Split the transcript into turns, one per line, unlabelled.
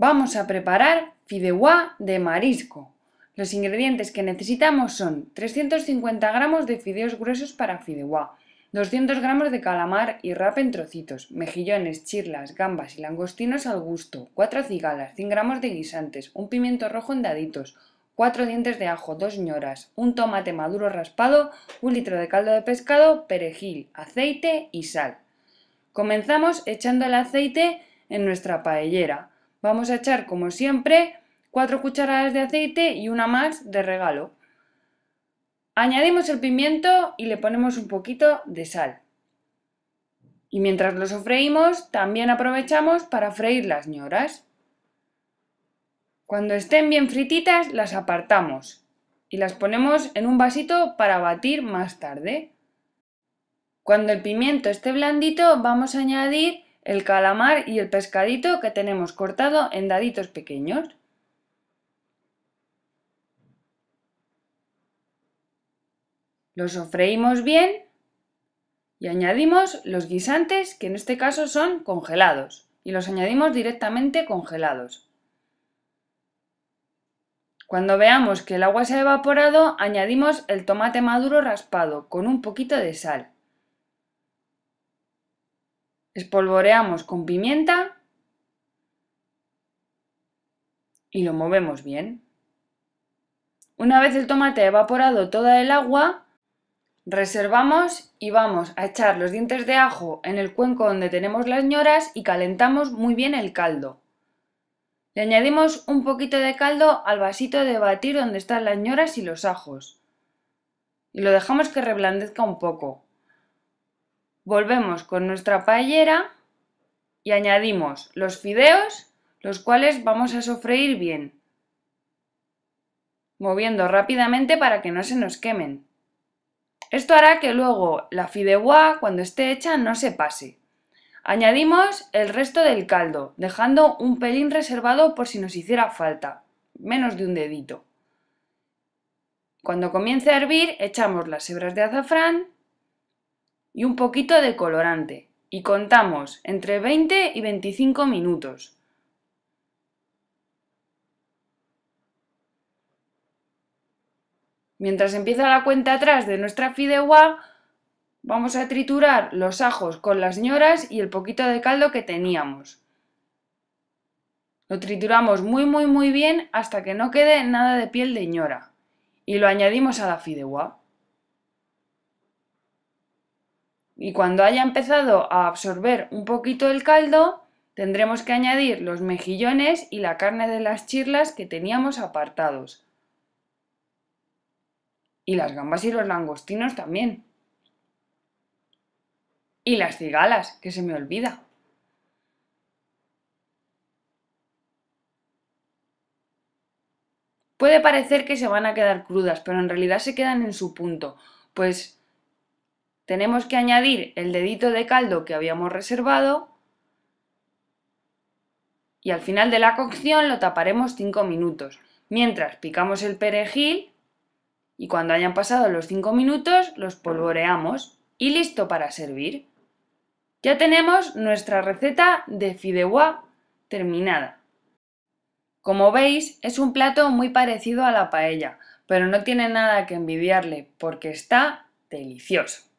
Vamos a preparar fideuá de marisco. Los ingredientes que necesitamos son 350 gramos de fideos gruesos para fideuá, 200 gramos de calamar y rap en trocitos, mejillones, chirlas, gambas y langostinos al gusto, 4 cigalas, 100 gramos de guisantes, un pimiento rojo en daditos, 4 dientes de ajo, 2 ñoras, un tomate maduro raspado, un litro de caldo de pescado, perejil, aceite y sal. Comenzamos echando el aceite en nuestra paellera. Vamos a echar, como siempre, 4 cucharadas de aceite y una más de regalo. Añadimos el pimiento y le ponemos un poquito de sal. Y mientras lo sofreímos, también aprovechamos para freír las ñoras. Cuando estén bien frititas, las apartamos y las ponemos en un vasito para batir más tarde. Cuando el pimiento esté blandito, vamos a añadir el calamar y el pescadito que tenemos cortado en daditos pequeños. los sofreímos bien y añadimos los guisantes que en este caso son congelados y los añadimos directamente congelados. Cuando veamos que el agua se ha evaporado, añadimos el tomate maduro raspado con un poquito de sal. Espolvoreamos con pimienta y lo movemos bien. Una vez el tomate ha evaporado toda el agua, reservamos y vamos a echar los dientes de ajo en el cuenco donde tenemos las ñoras y calentamos muy bien el caldo. Le añadimos un poquito de caldo al vasito de batir donde están las ñoras y los ajos. Y lo dejamos que reblandezca un poco. Volvemos con nuestra paellera y añadimos los fideos, los cuales vamos a sofreír bien, moviendo rápidamente para que no se nos quemen. Esto hará que luego la fideuá, cuando esté hecha, no se pase. Añadimos el resto del caldo, dejando un pelín reservado por si nos hiciera falta, menos de un dedito. Cuando comience a hervir, echamos las hebras de azafrán y un poquito de colorante y contamos entre 20 y 25 minutos. Mientras empieza la cuenta atrás de nuestra fideuá, vamos a triturar los ajos con las ñoras y el poquito de caldo que teníamos. Lo trituramos muy muy muy bien hasta que no quede nada de piel de ñora y lo añadimos a la fideuá. Y cuando haya empezado a absorber un poquito el caldo, tendremos que añadir los mejillones y la carne de las chirlas que teníamos apartados. Y las gambas y los langostinos también. Y las cigalas, que se me olvida. Puede parecer que se van a quedar crudas, pero en realidad se quedan en su punto, pues tenemos que añadir el dedito de caldo que habíamos reservado y al final de la cocción lo taparemos 5 minutos. Mientras picamos el perejil y cuando hayan pasado los 5 minutos los polvoreamos y listo para servir. Ya tenemos nuestra receta de fideuá terminada. Como veis, es un plato muy parecido a la paella, pero no tiene nada que envidiarle porque está delicioso.